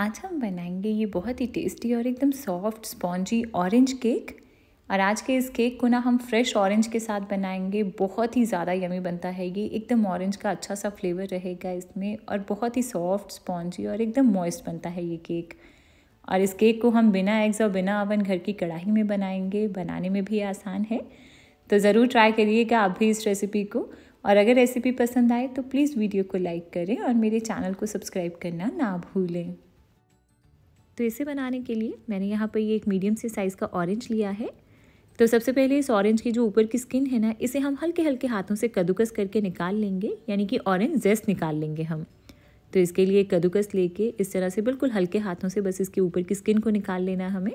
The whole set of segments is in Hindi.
आज हम बनाएंगे ये बहुत ही टेस्टी और एकदम सॉफ्ट स्पॉन्जी ऑरेंज केक और आज के इस केक को ना हम फ्रेश ऑरेंज के साथ बनाएंगे बहुत ही ज़्यादा यमी बनता है ये एकदम ऑरेंज का अच्छा सा फ्लेवर रहेगा इसमें और बहुत ही सॉफ्ट स्पॉन्जी और एकदम मॉइस्ट बनता है ये केक और इस केक को हम बिना एग्स और बिना अवन घर की कढ़ाई में बनाएंगे बनाने में भी आसान है तो ज़रूर ट्राई करिएगा आप भी इस रेसिपी को और अगर रेसिपी पसंद आए तो प्लीज़ वीडियो को लाइक करें और मेरे चैनल को सब्सक्राइब करना ना भूलें तो इसे बनाने के लिए मैंने यहाँ पर ये एक मीडियम से साइज़ का ऑरेंज लिया है तो सबसे पहले इस ऑरेंज की जो ऊपर की स्किन है ना इसे हम हल्के हल्के हाथों से कद्दूकस करके निकाल लेंगे यानी कि ऑरेंज जेस्ट निकाल लेंगे हम तो इसके लिए कद्दूकस लेके इस तरह से बिल्कुल हल्के हाथों से बस इसके ऊपर की स्किन को निकाल लेना है हमें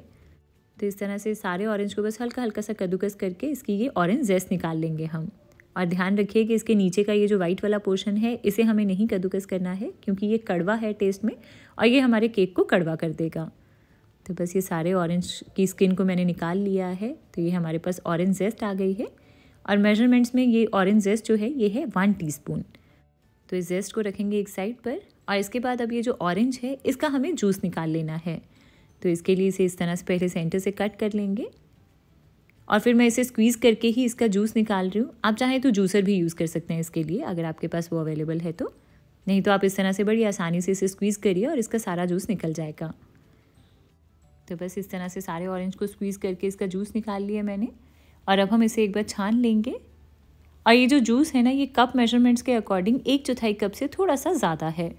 तो इस तरह से सारे ऑरेंज को बस हल्का हल्का सा कद्दूकस करके इसकी ये ऑरेंज जेस्ट निकाल लेंगे हम और ध्यान रखिए कि इसके नीचे का ये जो वाइट वाला पोर्शन है इसे हमें नहीं कद्दूकस करना है क्योंकि ये कड़वा है टेस्ट में और ये हमारे केक को कड़वा कर देगा तो बस ये सारे ऑरेंज की स्किन को मैंने निकाल लिया है तो ये हमारे पास ऑरेंज जेस्ट आ गई है और मेजरमेंट्स में ये ऑरेंज जेस्ट जो है ये है वन टी तो इस जेस्ट को रखेंगे एक साइड पर और इसके बाद अब ये जो ऑरेंज है इसका हमें जूस निकाल लेना है तो इसके लिए इसे इस तरह से पहले सेंटर से कट कर लेंगे और फिर मैं इसे स्क्वीज़ करके ही इसका जूस निकाल रही हूँ आप चाहें तो जूसर भी यूज़ कर सकते हैं इसके लिए अगर आपके पास वो अवेलेबल है तो नहीं तो आप इस तरह से बड़ी आसानी से इसे स्क्वीज़ करिए और इसका सारा जूस निकल जाएगा तो बस इस तरह से सारे ऑरेंज को स्क्वीज़ करके इसका जूस निकाल लिया मैंने और अब हम इसे एक बार छान लेंगे और ये जो जूस है ना ये कप मेजरमेंट्स के अकॉर्डिंग एक चौथाई कप से थोड़ा सा ज़्यादा है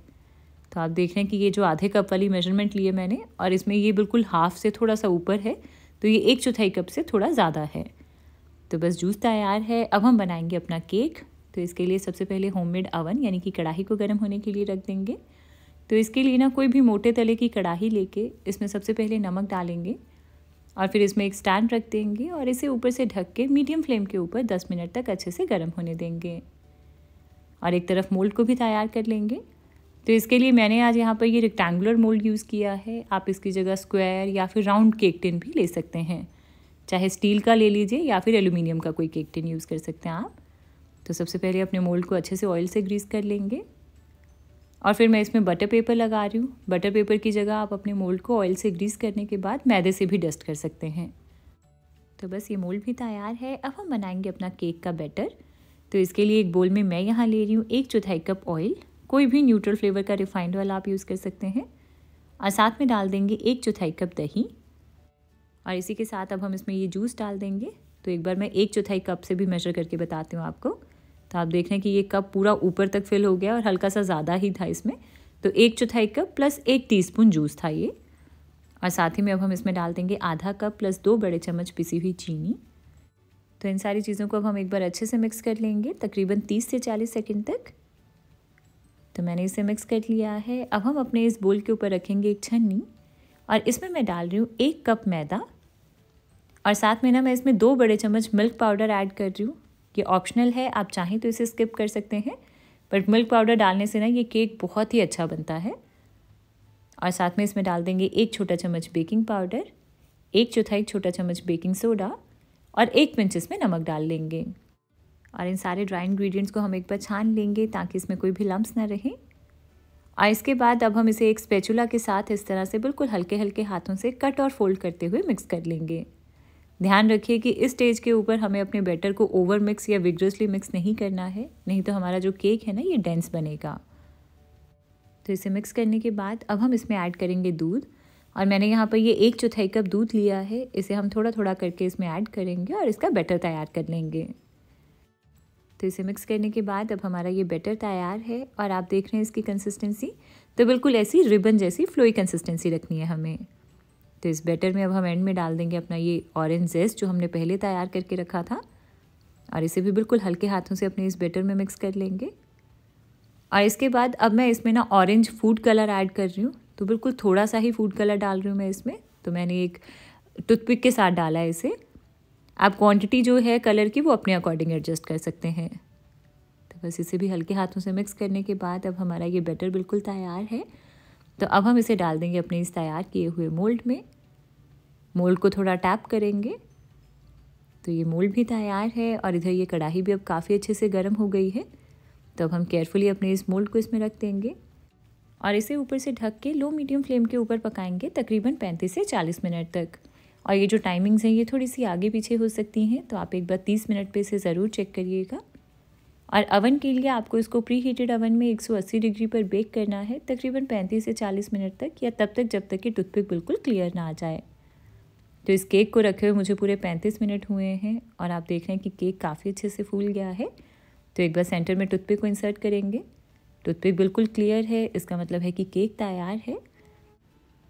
तो आप देख रहे हैं कि ये जो आधे कप वाली मेजरमेंट लिए मैंने और इसमें ये बिल्कुल हाफ से थोड़ा सा ऊपर है तो ये एक चौथाई कप से थोड़ा ज़्यादा है तो बस जूस तैयार है अब हम बनाएंगे अपना केक तो इसके लिए सबसे पहले होममेड अवन यानी कि कढ़ाई को गर्म होने के लिए रख देंगे तो इसके लिए ना कोई भी मोटे तले की कढ़ाई लेके इसमें सबसे पहले नमक डालेंगे और फिर इसमें एक स्टैंड रख देंगे और इसे ऊपर से ढक के मीडियम फ्लेम के ऊपर दस मिनट तक अच्छे से गर्म होने देंगे और एक तरफ मोल्ड को भी तैयार कर लेंगे तो इसके लिए मैंने आज यहाँ पर ये रेक्टेंगुलर मोल्ड यूज़ किया है आप इसकी जगह स्क्वायर या फिर राउंड केक टिन भी ले सकते हैं चाहे स्टील का ले लीजिए या फिर एल्यूमिनियम का कोई केक टिन यूज़ कर सकते हैं आप तो सबसे पहले अपने मोल्ड को अच्छे से ऑयल से ग्रीस कर लेंगे और फिर मैं इसमें बटर पेपर लगा रही हूँ बटर पेपर की जगह आप अपने मोल्ड को ऑयल से ग्रीस करने के बाद मैदे से भी डस्ट कर सकते हैं तो बस ये मोल्ड भी तैयार है अब हम बनाएंगे अपना केक का बैटर तो इसके लिए एक बोल में मैं यहाँ ले रही हूँ एक चौथाई कप ऑयल कोई भी न्यूट्रल फ्लेवर का रिफाइंड वाला आप यूज़ कर सकते हैं और साथ में डाल देंगे एक चौथाई कप दही और इसी के साथ अब हम इसमें ये जूस डाल देंगे तो एक बार मैं एक चौथाई कप से भी मेजर करके बताती हूँ आपको तो आप देख रहे हैं कि ये कप पूरा ऊपर तक फिल हो गया और हल्का सा ज़्यादा ही था इसमें तो एक चौथाई कप प्लस एक टीस्पून जूस था ये और साथ ही में अब हम इसमें डाल देंगे आधा कप प्लस दो बड़े चम्मच पिसी हुई चीनी तो इन सारी चीज़ों को अब हम एक बार अच्छे से मिक्स कर लेंगे तकरीबन 30 से 40 सेकंड तक तो मैंने इसे मिक्स कर लिया है अब हम अपने इस बोल के ऊपर रखेंगे एक छन्नी और इसमें मैं डाल रही हूँ एक कप मैदा और साथ में ना मैं इसमें दो बड़े चम्मच मिल्क पाउडर ऐड कर रही हूँ ये ऑप्शनल है आप चाहें तो इसे स्किप कर सकते हैं बट मिल्क पाउडर डालने से ना ये केक बहुत ही अच्छा बनता है और साथ में इसमें डाल देंगे एक छोटा चम्मच बेकिंग पाउडर एक चौथाई छोटा चम्मच बेकिंग सोडा और एक पिंच इसमें नमक डाल लेंगे और इन सारे ड्राई इंग्रेडिएंट्स को हम एक बार छान लेंगे ताकि इसमें कोई भी लम्ब ना रहे और इसके बाद अब हम इसे एक स्पेचुला के साथ इस तरह से बिल्कुल हल्के हल्के हाथों से कट और फोल्ड करते हुए मिक्स कर लेंगे ध्यान रखिए कि इस स्टेज के ऊपर हमें अपने बैटर को ओवर मिक्स या विग्रसली मिक्स नहीं करना है नहीं तो हमारा जो केक है ना ये डेंस बनेगा तो इसे मिक्स करने के बाद अब हम इसमें ऐड करेंगे दूध और मैंने यहाँ पर ये एक चौथाई कप दूध लिया है इसे हम थोड़ा थोड़ा करके इसमें ऐड करेंगे और इसका बैटर तैयार कर लेंगे तो इसे मिक्स करने के बाद अब हमारा ये बैटर तैयार है और आप देख रहे हैं इसकी कंसिस्टेंसी तो बिल्कुल ऐसी रिबन जैसी फ्लोई कंसिस्टेंसी रखनी है हमें तो इस बैटर में अब हम एंड में डाल देंगे अपना ये ऑरेंज जेस्ट जो हमने पहले तैयार करके रखा था और इसे भी बिल्कुल हल्के हाथों से अपने इस बैटर में मिक्स कर लेंगे और इसके बाद अब मैं इसमें ना ऑरेंज फूड कलर ऐड कर रही हूँ तो बिल्कुल थोड़ा सा ही फूड कलर डाल रही हूँ मैं इसमें तो मैंने एक टूथपिक के साथ डाला है इसे आप क्वांटिटी जो है कलर की वो अपने अकॉर्डिंग एडजस्ट कर सकते हैं तो बस इसे भी हल्के हाथों से मिक्स करने के बाद अब हमारा ये बैटर बिल्कुल तैयार है तो अब हम इसे डाल देंगे अपने इस तैयार किए हुए मोल्ड में मोल्ड को थोड़ा टैप करेंगे तो ये मोल्ड भी तैयार है और इधर ये कढ़ाई भी अब काफ़ी अच्छे से गर्म हो गई है तो अब हम केयरफुली अपने इस मोल्ड को इसमें रख देंगे और इसे ऊपर से ढक के लो मीडियम फ्लेम के ऊपर पकाएंगे तकरीबन 35 से 40 मिनट तक और ये जो टाइमिंग्स हैं ये थोड़ी सी आगे पीछे हो सकती हैं तो आप एक बार तीस मिनट पे इसे ज़रूर चेक करिएगा और अवन के लिए आपको इसको प्री हीटेड अवन में 180 डिग्री पर बेक करना है तकरीबन 35 से 40 मिनट तक या तब तक जब तक कि टूथपिक बिल्कुल क्लियर ना आ जाए तो इस केक को रखे हुए मुझे पूरे 35 मिनट हुए हैं और आप देख रहे हैं कि केक काफ़ी अच्छे से फूल गया है तो एक बार सेंटर में टूथपिक को इंसर्ट करेंगे टूथपिक बिल्कुल क्लियर है इसका मतलब है कि केक तैयार है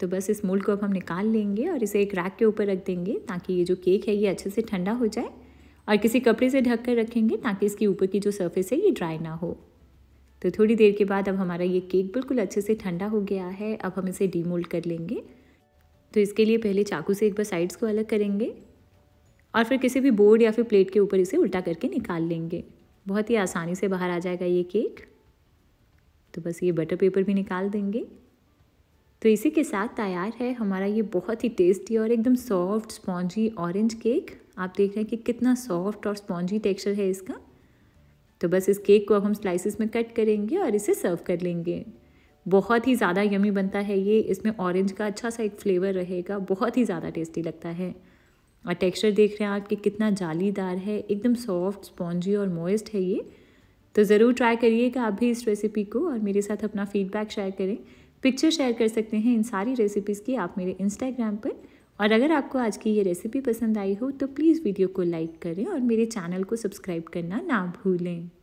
तो बस इस मोल्ड को अब हम निकाल लेंगे और इसे एक रैक के ऊपर रख देंगे ताकि ये जो केक है ये अच्छे से ठंडा हो जाए और किसी कपड़े से ढक कर रखेंगे ताकि इसके ऊपर की जो सरफेस है ये ड्राई ना हो तो थोड़ी देर के बाद अब हमारा ये केक बिल्कुल अच्छे से ठंडा हो गया है अब हम इसे डीमोल्ड कर लेंगे तो इसके लिए पहले चाकू से एक बार साइड्स को अलग करेंगे और फिर किसी भी बोर्ड या फिर प्लेट के ऊपर इसे उल्टा करके निकाल लेंगे बहुत ही आसानी से बाहर आ जाएगा ये केक तो बस ये बटर पेपर भी निकाल देंगे तो इसी के साथ तैयार है हमारा ये बहुत ही टेस्टी और एकदम सॉफ्ट स्पॉन्जी ऑरेंज केक आप देख रहे हैं कि कितना सॉफ्ट और स्पॉन्जी टेक्सचर है इसका तो बस इस केक को अब हम स्लाइसिस में कट करेंगे और इसे सर्व कर लेंगे बहुत ही ज़्यादा यमी बनता है ये इसमें ऑरेंज का अच्छा सा एक फ्लेवर रहेगा बहुत ही ज़्यादा टेस्टी लगता है और टेक्सचर देख रहे हैं आप कि कितना जालीदार है एकदम सॉफ्ट स्पॉन्जी और मॉइस्ट है ये तो ज़रूर ट्राई करिएगा आप भी इस रेसिपी को और मेरे साथ अपना फीडबैक शेयर करें पिक्चर शेयर कर सकते हैं इन सारी रेसिपीज़ की आप मेरे इंस्टाग्राम पर और अगर आपको आज की ये रेसिपी पसंद आई हो तो प्लीज़ वीडियो को लाइक करें और मेरे चैनल को सब्सक्राइब करना ना भूलें